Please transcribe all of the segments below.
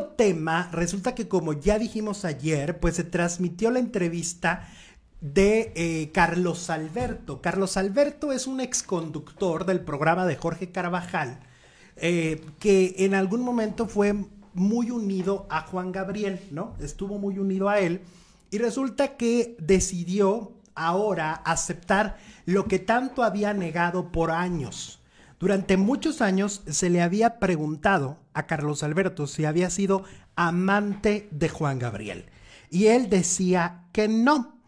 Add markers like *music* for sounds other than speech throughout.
tema, resulta que como ya dijimos ayer, pues se transmitió la entrevista de eh, Carlos Alberto. Carlos Alberto es un exconductor del programa de Jorge Carvajal, eh, que en algún momento fue muy unido a Juan Gabriel, ¿no? Estuvo muy unido a él. Y resulta que decidió ahora aceptar lo que tanto había negado por años, durante muchos años se le había preguntado a Carlos Alberto si había sido amante de Juan Gabriel. Y él decía que no.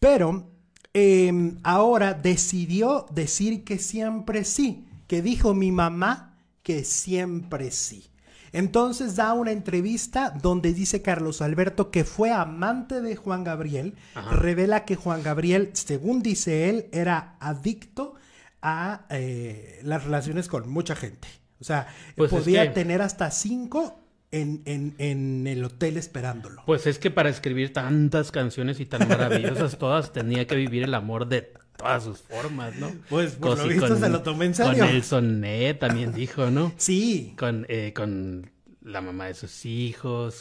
Pero em, ahora decidió decir que siempre sí, que dijo mi mamá que siempre sí. Entonces da una entrevista donde dice Carlos Alberto que fue amante de Juan Gabriel, revela que Juan Gabriel, según dice él, era adicto a eh, las relaciones con mucha gente. O sea, pues podía tener hasta cinco en, en, el hotel esperándolo. Pues es que para escribir tantas canciones y tan maravillosas todas, tenía que vivir el amor de todas sus formas, ¿no? Pues por lo visto se lo tomé en serio. Con el soné, también dijo, ¿no? Sí. Con, eh, con la mamá de sus hijos,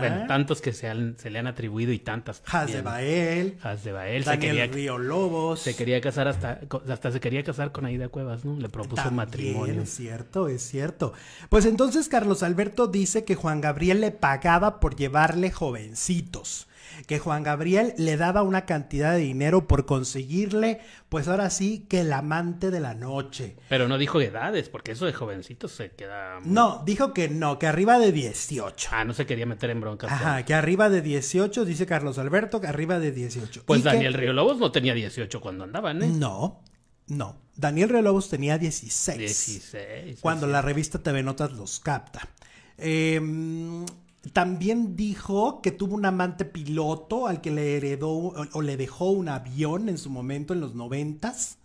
bueno, tantos que se, han, se, le han atribuido y tantas. de de Daniel quería, Río Lobos. Se quería casar hasta, hasta se quería casar con Aida Cuevas, ¿no? Le propuso un matrimonio. Es cierto, es cierto. Pues entonces Carlos Alberto dice que Juan Gabriel le pagaba por llevarle jovencitos que Juan Gabriel le daba una cantidad de dinero por conseguirle, pues ahora sí, que el amante de la noche. Pero no dijo edades, porque eso de jovencitos se queda... No, dijo que no, que arriba de 18. Ah, no se quería meter en broncas. Ajá, pues. que arriba de 18, dice Carlos Alberto, que arriba de 18. Pues Daniel Río Lobos no tenía 18 cuando andaban, ¿eh? No, no. Daniel Río Lobos tenía 16. 16. Cuando la revista TV Notas los capta. Eh, también dijo que tuvo un amante piloto al que le heredó o, le dejó un avión en su momento en los noventas.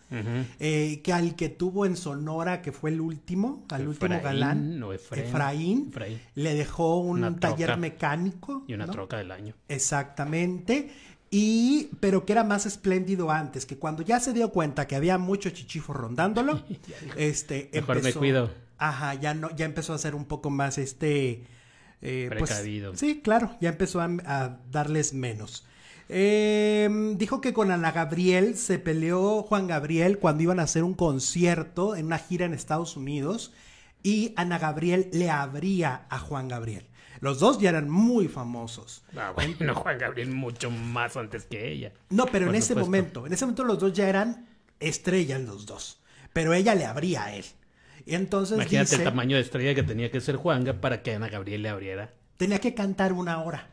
Eh, que al que tuvo en Sonora, que fue el último, al último galán, Efraín, le dejó un taller mecánico. Y una troca del año. Exactamente. Y, pero que era más espléndido antes, que cuando ya se dio cuenta que había mucho chichifo rondándolo, *laughs* este, Mejor me cuido. Ajá, ya no, ya empezó a ser un poco más este eh, pues, sí, claro, ya empezó a, darles menos. Em, dijo que con Ana Gabriel se peleó Juan Gabriel cuando iban a hacer un concierto en una gira en Estados Unidos y Ana Gabriel le abría a Juan Gabriel. Los dos ya eran muy famosos. Ah, no, *laughs* Juan Gabriel mucho más antes que ella. No, pero en ese momento, en ese momento los dos ya eran estrellas los dos. Pero ella le abría a él. Entonces Imagínate el tamaño de estrella que tenía que ser Juanga para que Ana Gabriel le abriera. Tenía que cantar una hora.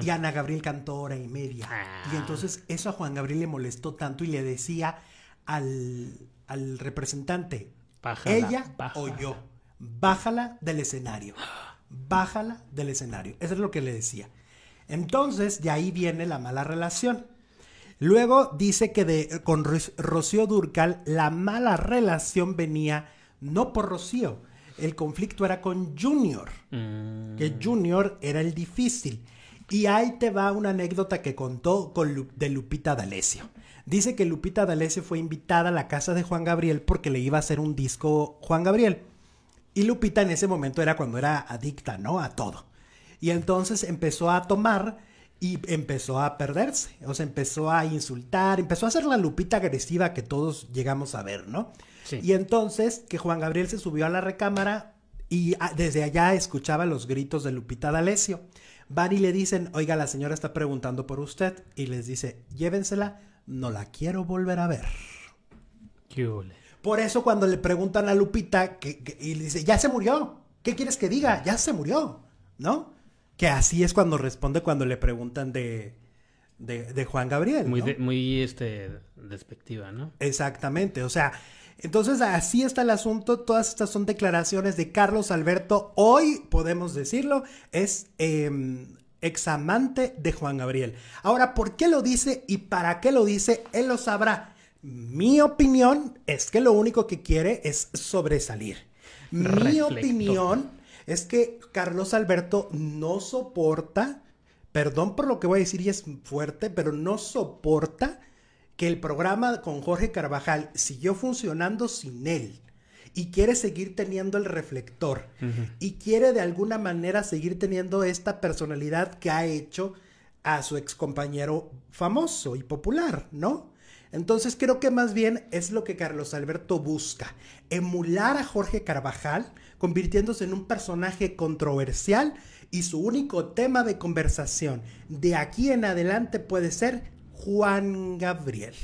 Y Ana Gabriel cantó hora y media. Ah. Y entonces eso a Juan Gabriel le molestó tanto y le decía al, representante, bájala, ella o yo, bájala del escenario, bájala del escenario. Eso es lo que le decía. Entonces de ahí viene la mala relación. Luego dice que de, con Rocío Durcal la mala relación venía no por Rocío. El conflicto era con Junior, mm. que Junior era el difícil. Y ahí te va una anécdota que contó con de Lupita D'Alessio. Dice que Lupita D'Alessio fue invitada a la casa de Juan Gabriel porque le iba a hacer un disco Juan Gabriel. Y Lupita en ese momento era cuando era adicta, ¿no? A todo. Y entonces empezó a tomar y empezó a perderse, o sea, empezó a insultar, empezó a hacer la lupita agresiva que todos llegamos a ver, ¿no? Sí. Y entonces que Juan Gabriel se subió a la recámara y desde allá escuchaba los gritos de Lupita D'Alessio. Van y le dicen, oiga, la señora está preguntando por usted. Y les dice, llévensela, no la quiero volver a ver. ¿Qué ole? Por eso cuando le preguntan a Lupita y le dice, ya se murió, ¿qué quieres que diga? Ya se murió, ¿no? Que así es cuando responde cuando le preguntan de, de, Juan Gabriel. Muy, muy este, despectiva, ¿no? Exactamente, o sea, entonces así está el asunto, todas estas son declaraciones de Carlos Alberto, hoy podemos decirlo, es eh, em, examante de Juan Gabriel. Ahora, ¿por qué lo dice y para qué lo dice? Él lo sabrá. Mi opinión es que lo único que quiere es sobresalir. Mi opinión es que Carlos Alberto no soporta, perdón por lo que voy a decir y es fuerte, pero no soporta que el programa con Jorge Carvajal siguió funcionando sin él y quiere seguir teniendo el reflector y quiere de alguna manera seguir teniendo esta personalidad que ha hecho a su compañero famoso y popular, ¿no? Entonces creo que más bien es lo que Carlos Alberto busca, emular a Jorge Carvajal, convirtiéndose en un personaje controversial y su único tema de conversación de aquí en adelante puede ser Juan Gabriel.